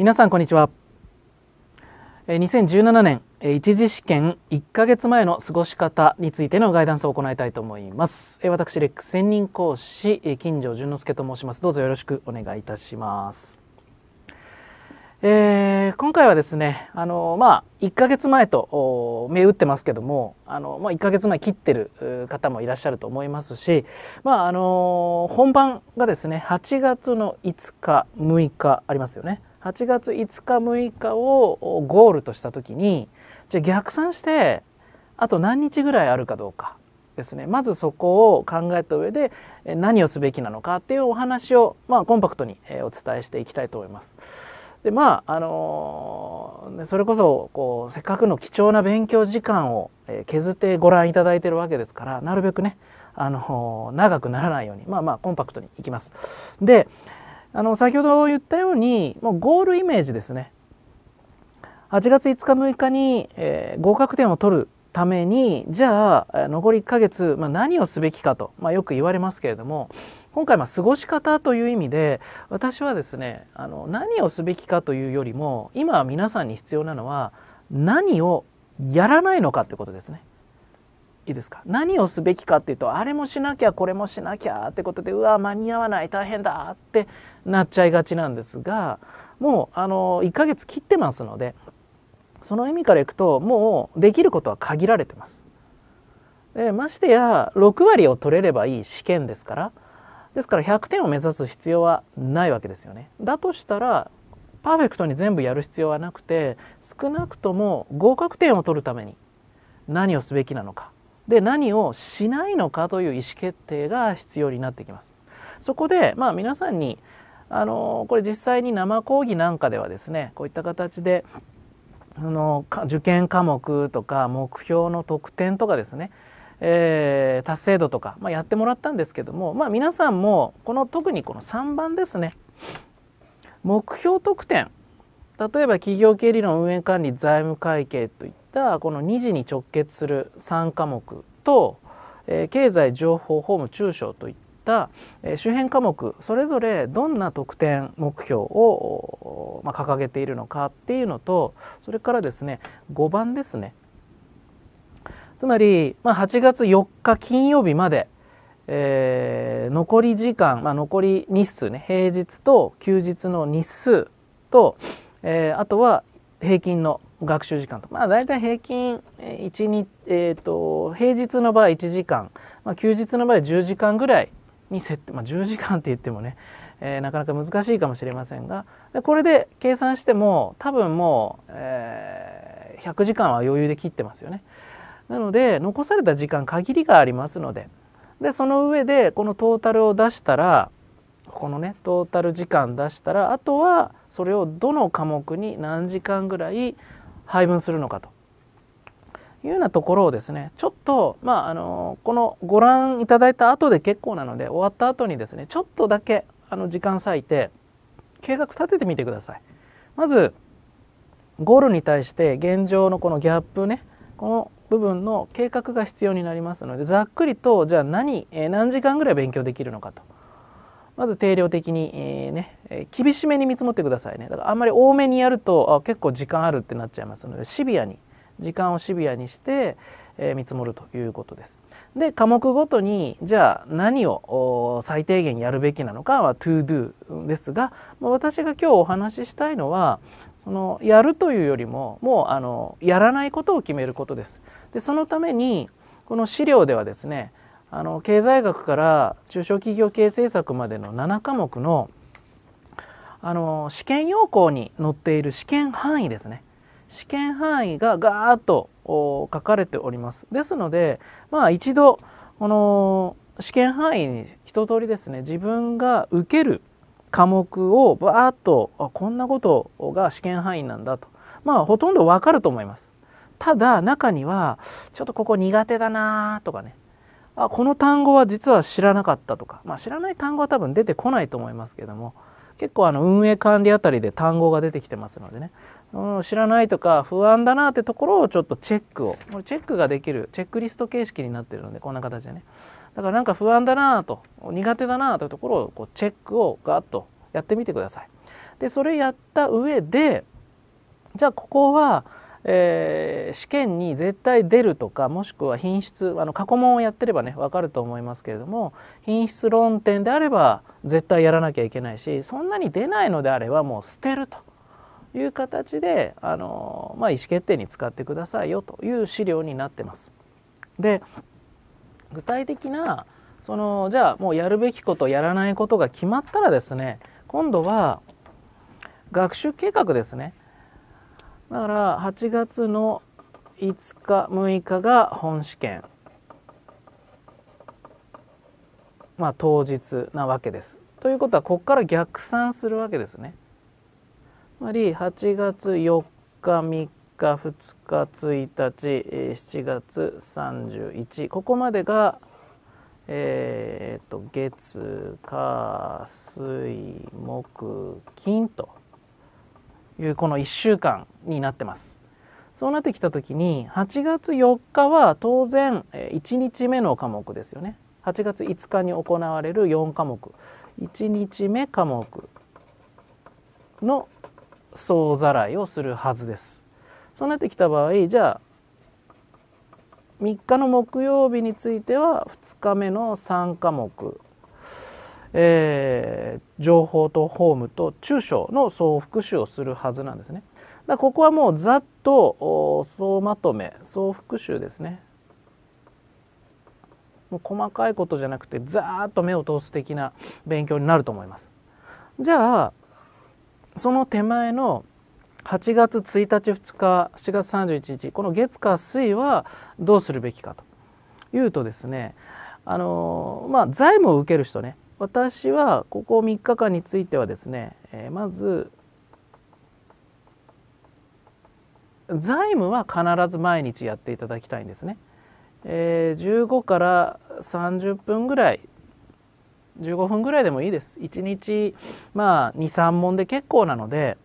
皆さんこんにちは2017年一次試験1ヶ月前の過ごし方についてのガイダンスを行いたいと思います私レック専任講師金城淳之介と申しますどうぞよろしくお願いいたしますえー、今回はですね、あの、まあ、1ヶ月前と、目打ってますけども、あの、まあ、1ヶ月前切ってる方もいらっしゃると思いますし、まあ、あの、本番がですね、8月の5日、6日ありますよね。8月5日6日をゴールとした時にじゃあ逆算してあと何日ぐらいあるかどうかですねまずそこを考えた上で何をすべきなのかっていうお話を、まあ、コンパクトにお伝えしていきたいと思います。でまああのー、それこそこうせっかくの貴重な勉強時間を削ってご覧いただいてるわけですからなるべくねあのー、長くならないようにまあまあコンパクトにいきます。で、あの、先ほど言ったように、もうゴールイメージですね。8月5日6日に、えー、合格点を取るために、じゃあ、残り1ヶ月、まあ、何をすべきかと、まあ、よく言われますけれども、今回、まあ、過ごし方という意味で、私はですね、あの、何をすべきかというよりも、今皆さんに必要なのは、何をやらないのかということですね。いいですか何をすべきかっていうとあれもしなきゃこれもしなきゃってことでうわ間に合わない大変だってなっちゃいがちなんですがもうあの1ヶ月切ってますのでその意味からいくともうできることは限られてます。でましてや6割を取れればいい試験ですからですから100点を目指す必要はないわけですよね。だとしたらパーフェクトに全部やる必要はなくて少なくとも合格点を取るために何をすべきなのかで何をしないのかという意思決定が必要になってきます。そこでまあ皆さんにあのこれ実際に生講義なんかではですねこういった形であの受験科目とか目標の得点とかですねえー、達成度とか、まあ、やってもらったんですけども、まあ、皆さんもこの特にこの3番ですね目標得点例えば企業経理論運営管理財務会計といったこの2次に直結する3科目と、えー、経済情報法務中小といった周辺科目それぞれどんな得点目標を掲げているのかっていうのとそれからですね5番ですねつまり、まあ、8月4日金曜日まで、えー、残り時間、まあ、残り日数ね平日と休日の日数と、えー、あとは平均の学習時間と、まあ、大体平均1日、えーと、と平日の場合1時間、まあ、休日の場合10時間ぐらいに設定、まあ、10時間って言ってもね、えー、なかなか難しいかもしれませんがでこれで計算しても多分もう、えー、100時間は余裕で切ってますよね。なので残された時間限りがありますのででその上でこのトータルを出したらここのねトータル時間出したらあとはそれをどの科目に何時間ぐらい配分するのかというようなところをですねちょっと、まあ、あのこのご覧いただいた後で結構なので終わった後にですねちょっとだけあの時間割いて計画立ててみてください。まずゴールに対して現状のこのギャップねこの部分の計画が必要になりますのでざっくりとじゃあ何、えー、何時間ぐらい勉強できるのかとまず定量的に、えー、ね、えー、厳しめに見積もってくださいねだからあんまり多めにやるとあ結構時間あるってなっちゃいますのでシビアに時間をシビアにして、えー、見積もるということです。で科目ごとにじゃあ何を最低限やるべきなのかは to do ですが私が今日お話ししたいのはそのやるというよりももうあのやらないことを決めることです。でそのためにこの資料ではですねあの経済学から中小企業経営政策までの7科目のあの試験要項に載っている試験範囲ですね試験範囲がガーッと書かれております。ですので、まあ一度、この試験範囲に一通りですね、自分が受ける科目をバーッと、あこんなことが試験範囲なんだと。まあほとんどわかると思います。ただ中には、ちょっとここ苦手だなとかね、あこの単語は実は知らなかったとか、まあ、知らない単語は多分出てこないと思いますけども結構あの運営管理あたりで単語が出てきてますのでねうん、知らないとか不安だなってところをちょっとチェックをこれチェックができるチェックリスト形式になってるのでこんな形でねだからなんか不安だなと苦手だなというところをこうチェックをガッとやってみてくださいでそれやった上でじゃあここは、えー、試験に絶対出るとかもしくは品質あの過去問をやってればね分かると思いますけれども品質論点であれば絶対やらなきゃいけないしそんなに出ないのであればもう捨てるという形で、あのまあ、意思決定に使ってくださいよという資料になってます。で具体的なそのじゃあもうやるべきことやらないことが決まったらですね今度は学習計画ですねだから8月の5日6日が本試験まあ当日なわけです。ということはここから逆算するわけですね。まり8月4日、3日、2日、1日、7月31、ここまでが、えっと、と月、火、水、木、金というこの1週間になってます。そうなってきた時に8月4日は当然1日目の科目ですよね。8月5日に行われる4科目1日目科目の総ざらいをするはずです。そうなってきた場合じゃあ3日の木曜日については2日目の3科目、えー、情報とホームと中小の総復習をするはずなんですね。だここはもうざっと総まとめ総復習ですね。もう細かいことじゃなくてざーっと目を通す的な勉強になると思います。じゃあその手前の8月1日2日7月31日この月火水はどうするべきかというとですねあのまあ財務を受ける人ね私はここ3日間についてはですね、えー、まず財務は必ず毎日やっていただきたいんですね。えー、15から30分ぐらい15分ぐらいでもいいです。1日、まあ、2、3問で結構なので、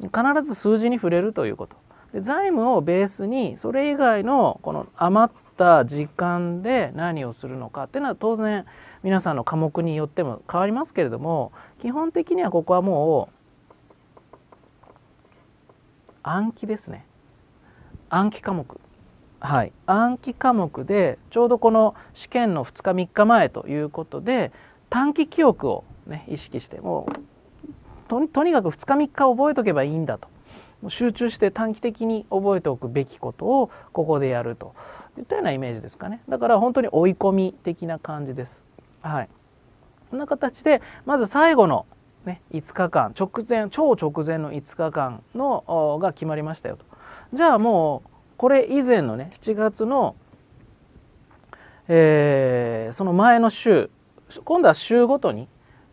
必ず数字に触れるということ。で財務をベースに、それ以外のこの余った時間で何をするのかっていうのは当然、皆さんの科目によっても変わりますけれども、基本的にはここはもう、暗記ですね。暗記科目。はい、暗記科目でちょうどこの試験の2日3日前ということで短期記憶を、ね、意識してもうとにかく2日3日覚えとけばいいんだと集中して短期的に覚えておくべきことをここでやるといったようなイメージですかねだから本当に追い込み的な感じです。はい、こんな形でまず最後の、ね、5日間直前超直前の5日間のが決まりましたよと。じゃあもうこれ以前のね7月の、えー、その前の週今度は週ごとに、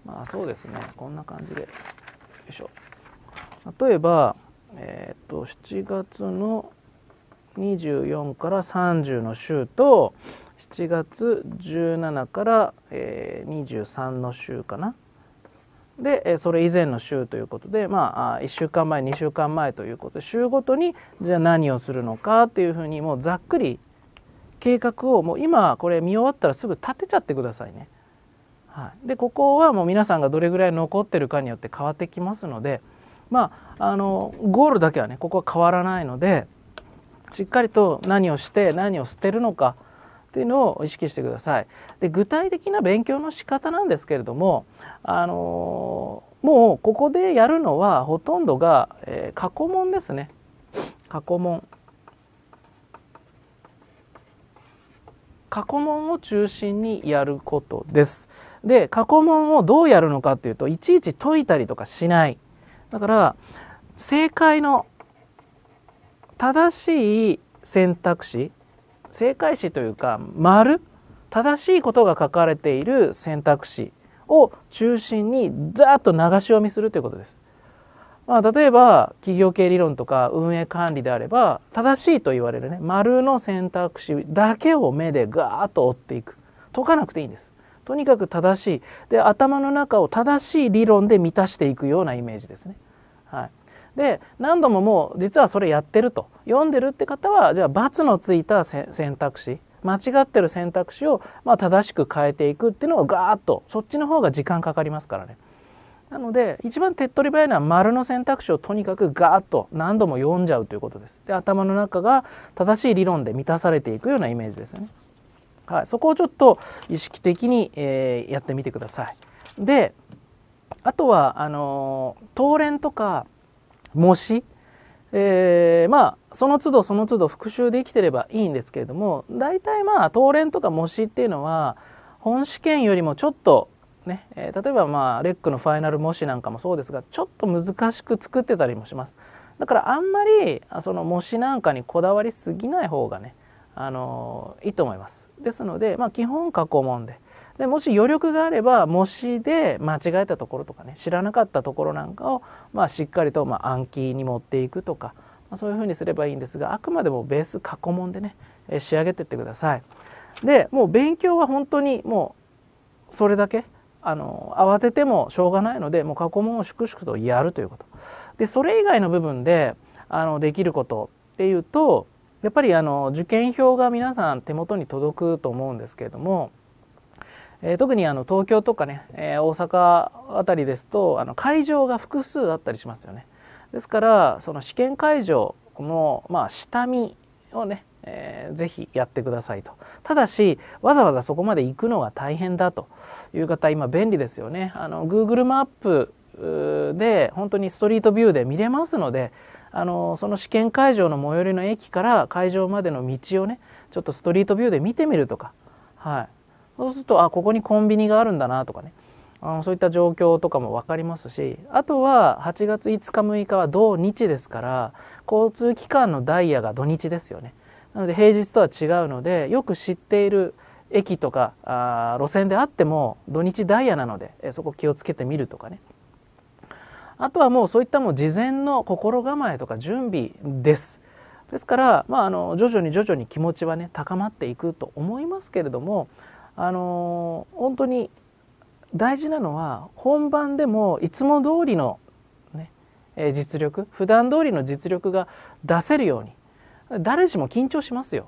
まあそうですね、こんな感じで、よいしょ。例えば、えっ、と、7月の24から30の週と、7月17から、えー、23の週かな。で、それ以前の週ということで、まあ、1週間前、2週間前ということで、週ごとに、じゃあ何をするのかっていうふうに、もうざっくり計画をもう今これ見終わったらすぐ立てちゃってくださいね。はい、でここはもう皆さんがどれぐらい残ってるかによって変わってきますので、まあ、あのゴールだけはねここは変わらないのでしっかりと何をして何を捨てるのかっていうのを意識してください。で具体的な勉強の仕方なんですけれども、あのもうここでやるのはほとんどが、えー、過去問ですね。過去問。過去問を中心にやることです。で過去問をどうやるのかっていうといちいち解いたりとかしないだから正解の正しい選択肢正解詞というか丸正しいことが書かれている選択肢を中心にざっと流し読みするということです。まあ、例えば企業経理論とか運営管理であれば正しいと言われるね丸の選択肢だけを目でガーッと追っていく解かなくていいんです。とにかく正しいで頭の中を正しい理論で満たしていくようなイメージですね。はい、で何度ももう実はそれやってると読んでるって方はじゃあ罰のついた選択肢間違ってる選択肢をま正しく変えていくっていうのをガーッとそっちの方が時間かかりますからね。なので一番手っ取り早いのは丸の選択肢をとにかくガーッと何度も読んじゃうということです。で頭の中が正しい理論で満たされていくようなイメージですよね。はい、そこをちょっと意識的に、えー、やってみてください。であとはあのー、連とか模試、えー、まあその都度その都度復習できてればいいんですけれども大体まあ当連とか模試っていうのは本試験よりもちょっとね、えー、例えばまあレックのファイナル模試なんかもそうですがちょっと難しく作ってたりもします。だからあんまりその模試なんかにこだわりすぎない方がねあのー、いいと思います。ですので、まあ、基本過去問ででもし余力があれば模試で間違えたところとかね知らなかったところなんかを、まあ、しっかりと、まあ、暗記に持っていくとか、まあ、そういうふうにすればいいんですがあくまでもベース過去問でね、え仕上げてってください。でもう勉強は本当にもうそれだけあの慌ててもしょうがないのでもう過去問を粛々とやるということ。でそれ以外の部分であのできることっていうとやっぱりあの受験票が皆さん手元に届くと思うんですけれども、えー、特にあの東京とかね、えー、大阪あたりですとあの会場が複数あったりしますよね。ですからその試験会場の、まあ、下見をね、えー、ぜひやってくださいとただしわざわざそこまで行くのが大変だという方今便利ですよねあの Google マップで本当にストリートビューで見れますのであのその試験会場の最寄りの駅から会場までの道をねちょっとストリートビューで見てみるとか、はい、そうするとあここにコンビニがあるんだなとかねあのそういった状況とかも分かりますしあとは8月5日6日は土日ですから交通機関のダイヤが土日ですよねなので平日とは違うのでよく知っている駅とかあ路線であっても土日ダイヤなのでそこ気をつけてみるとかねあとはもうそういったもう事前の心構えとか準備です。ですから、まあ、あの徐々に徐々に気持ちはね高まっていくと思いますけれども、あの本当に大事なのは本番でもいつも通りの、ね、実力普段通りの実力が出せるように誰しも緊張しますよ。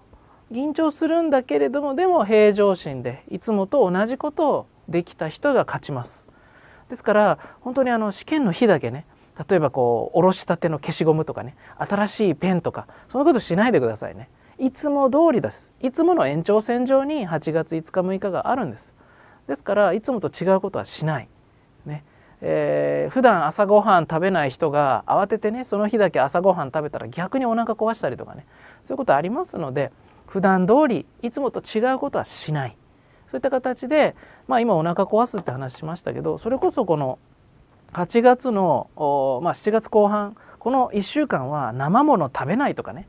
緊張するんだけれどもでも平常心でいつもと同じことをできた人が勝ちます。ですから本当にあの試験の日だけね例えばこうおろしたての消しゴムとかね新しいペンとかそのことしないでくださいねいつも通りですいつもの延長線上に8月5日6日があるんですですからいつもと違うことはしないねえー、普段朝ごはん食べない人が慌ててねその日だけ朝ごはん食べたら逆にお腹壊したりとかねそういうことありますので普段通りいつもと違うことはしないそういった形で、まあ、今お腹壊すって話しましたけどそれこそこの8月の、まあ、7月後半この1週間は生もの食べないとかね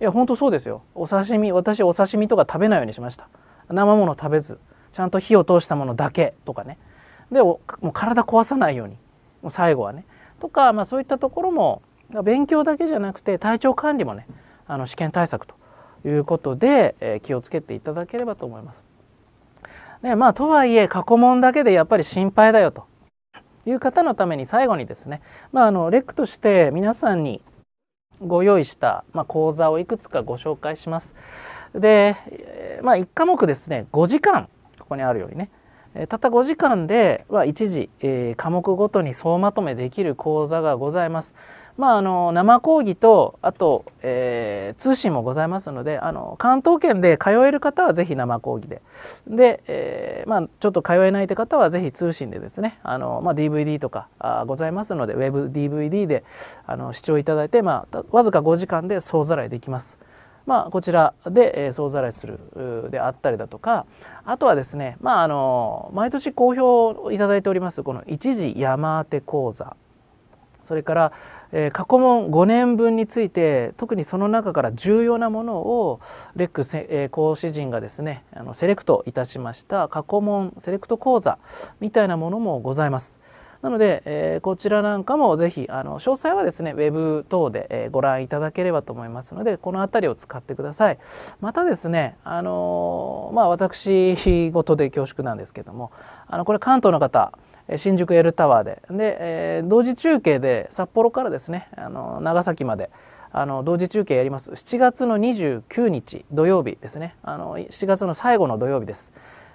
いや本当そうですよお刺身私お刺身とか食べないようにしました生もの食べずちゃんと火を通したものだけとかねでもう体壊さないようにもう最後はねとか、まあ、そういったところも勉強だけじゃなくて体調管理もねあの試験対策ということで、えー、気をつけていただければと思います。ね、まあ、とはいえ、過去問だけでやっぱり心配だよという方のために最後にですね、まあ、あの、レックとして皆さんにご用意した、まあ、講座をいくつかご紹介します。で、まあ、1科目ですね、5時間、ここにあるようにね、たった5時間では一時、えー、科目ごとに総まとめできる講座がございます。まあ、あの生講義とあと、えー、通信もございますのであの関東圏で通える方はぜひ生講義でで、えー、まあ、ちょっと通えないって方はぜひ通信でですねあの、まあ、DVD とかあございますので WebDVD であの視聴いただいて、まあ、わずか5時間で総ざらいできます。まあ、こちらで総ざらいするであったりだとかあとはですね、まあ、あの毎年好評いただいておりますこの一時山当て講座それから、えー、過去問5年分について特にその中から重要なものをレック、えー、講師陣がですねあのセレクトいたしました過去問セレクト講座みたいなものもございます。なので、えー、こちらなんかもぜひあの詳細はですねウェブ等で、えー、ご覧いただければと思いますのでこの辺りを使ってくださいまたですねあのー、まあ私事で恐縮なんですけどもあのこれ関東の方新宿エルタワーでで、えー、同時中継で札幌からですねあの長崎まであの同時中継やります7月の29日土曜日ですねあの7月の最後の土曜日です、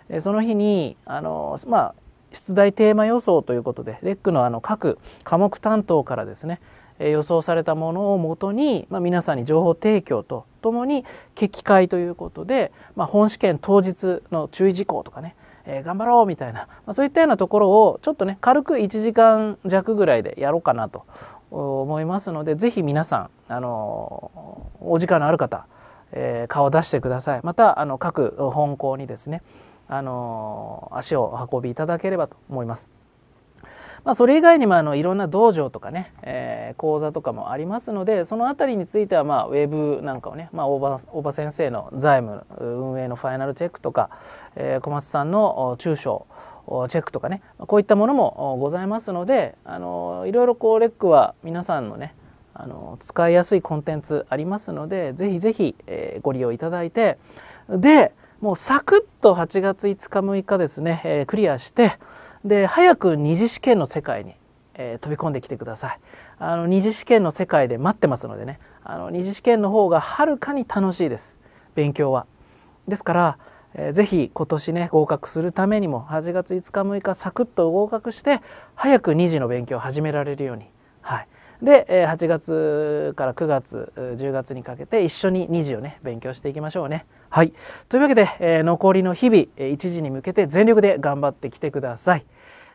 えー、その日にあの、まあ、出題テーマ予想ということでレックのあの各科目担当からですね予想されたものをもとに、まあ、皆さんに情報提供とともに決起会ということで、まあ、本試験当日の注意事項とかねえー、頑張ろうみたいな、まあ、そういったようなところをちょっとね軽く1時間弱ぐらいでやろうかなと思いますので是非皆さん、あのお時間のある方、えー、顔出してくださいまたあの各本校にですね、あの足を運びいただければと思います。まあ、それ以外にもあのいろんな道場とかね、えー、講座とかもありますのでその辺りについては、まあ、ウェブなんかをね、まあ、大場大場先生の財務運営のファイナルチェックとか、えー、小松さんの中小チェックとかねこういったものもございますのであのいろいろこうレックは皆さんのねあの使いやすいコンテンツありますのでぜひぜひ、えー、ご利用いただいてでもうサクッと8月5日6日ですね、えー、クリアして、で早く二次試験の世界に、えー、飛び込んできてくださいあの二次試験の世界で待ってますのでねあの二次試験の方がはるかに楽しいです勉強はですから、えー、ぜひ今年ね合格するためにも8月5日6日サクッと合格して早く2次の勉強を始められるようにはいで、え8月から9月、10月にかけて一緒に2時をね、勉強していきましょうね。はい。というわけで、え残りの日々、1時に向けて全力で頑張ってきてください。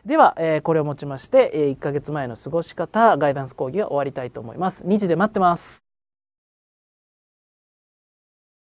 では、えこれをもちまして、え1ヶ月前の過ごし方、ガイダンス講義は終わりたいと思います。2時で待ってます。